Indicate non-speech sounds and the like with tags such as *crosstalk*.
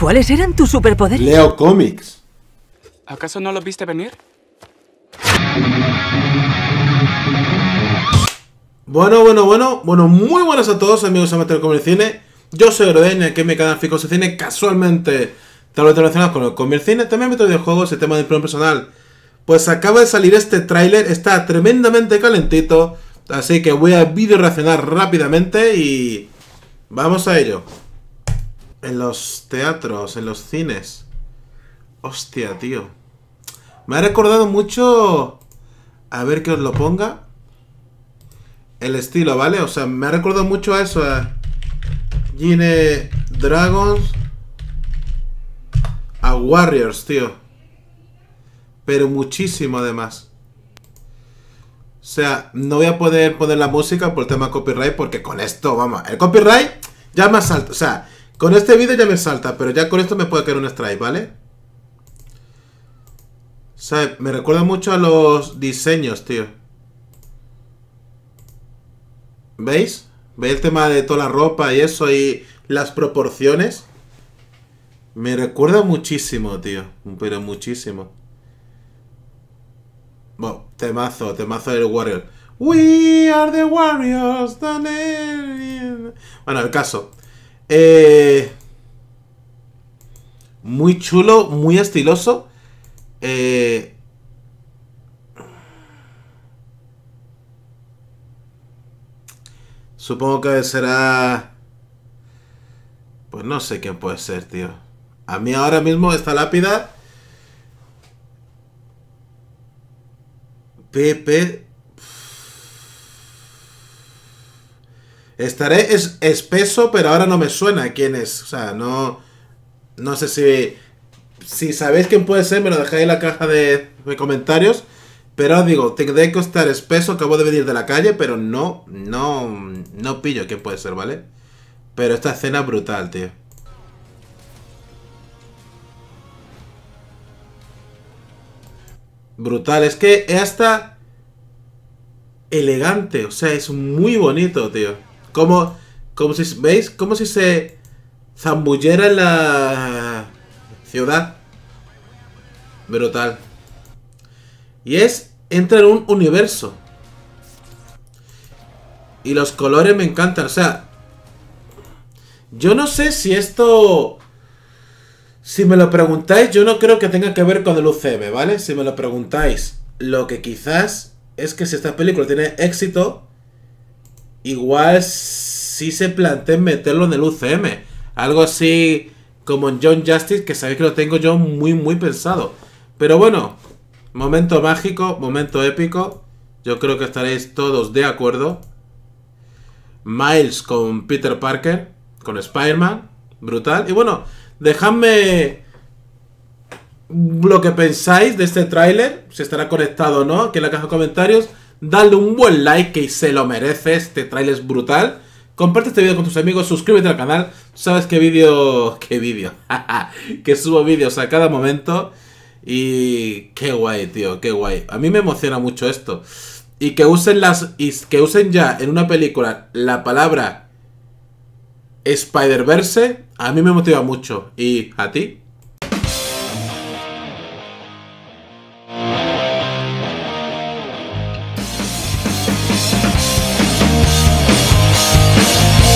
¿Cuáles eran tus superpoderes? Leo cómics. ¿Acaso no los viste venir? Bueno, bueno, bueno, bueno, muy buenas a todos amigos de con el cine. Yo soy Roden, aquí en mi canal Ficos de Cine, casualmente tal relacionado con el, con cine, también meto videojuegos, el tema de plan personal. Pues acaba de salir este tráiler, está tremendamente calentito, así que voy a video reaccionar rápidamente y vamos a ello. En los teatros, en los cines. Hostia, tío. Me ha recordado mucho... A ver que os lo ponga. El estilo, ¿vale? O sea, me ha recordado mucho a eso. A Gine Dragons. A Warriors, tío. Pero muchísimo además. O sea, no voy a poder poner la música por el tema copyright porque con esto, vamos, el copyright ya más alto. O sea, con este vídeo ya me salta, pero ya con esto me puede caer un strike, ¿vale? O me recuerda mucho a los diseños, tío. ¿Veis? ¿Veis el tema de toda la ropa y eso y las proporciones? Me recuerda muchísimo, tío. Pero muchísimo. Bueno, temazo, temazo del Warrior. We are the Warriors. Bueno, el caso. Eh, muy chulo, muy estiloso. Eh, supongo que será... Pues no sé quién puede ser, tío. A mí ahora mismo esta lápida... Pepe Estaré es, espeso, pero ahora no me suena quién es. O sea, no. No sé si. Si sabéis quién puede ser, me lo dejáis en la caja de, comentarios. Pero digo, tendré que estar espeso, acabo de venir de la calle, pero no, no, no pillo quién puede ser, ¿vale? Pero esta escena es brutal, tío. Brutal, es que es hasta elegante, o sea, es muy bonito, tío. Como, como si, ¿veis? Como si se zambullera en la ciudad. Brutal. Y es, entra en un universo. Y los colores me encantan, o sea... Yo no sé si esto... Si me lo preguntáis, yo no creo que tenga que ver con el UCM, ¿vale? Si me lo preguntáis, lo que quizás es que si esta película tiene éxito, igual si se planteen meterlo en el UCM. Algo así como en John Justice, que sabéis que lo tengo yo muy, muy pensado. Pero bueno, momento mágico, momento épico. Yo creo que estaréis todos de acuerdo. Miles con Peter Parker, con Spider-Man, brutal. Y bueno, dejadme lo que pensáis de este tráiler, si estará conectado o no, que en la caja de comentarios. Dale un buen like que se lo merece, este trailer es brutal. Comparte este video con tus amigos, suscríbete al canal. Sabes qué vídeo... *laughs* que vídeo. *laughs* que subo vídeos a cada momento. Y qué guay, tío, qué guay. A mí me emociona mucho esto. Y que usen las que usen ya en una película la palabra Spider-Verse, a mí me motiva mucho. ¿Y a ti?